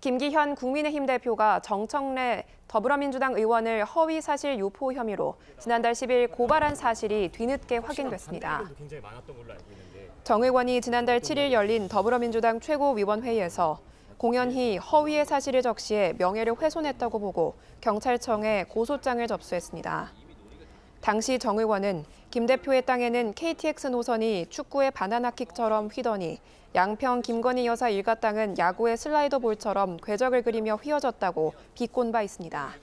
김기현 국민의힘 대표가 정청래 더불어민주당 의원을 허위 사실 유포 혐의로 지난달 10일 고발한 사실이 뒤늦게 확인됐습니다. 정 의원이 지난달 7일 열린 더불어민주당 최고위원회의에서 공연히 허위의 사실을 적시해 명예를 훼손했다고 보고 경찰청에 고소장을 접수했습니다. 당시 정 의원은 김 대표의 땅에는 KTX 노선이 축구의 바나나킥처럼 휘더니 양평 김건희 여사 일가 땅은 야구의 슬라이더 볼처럼 궤적을 그리며 휘어졌다고 비꼰 바 있습니다.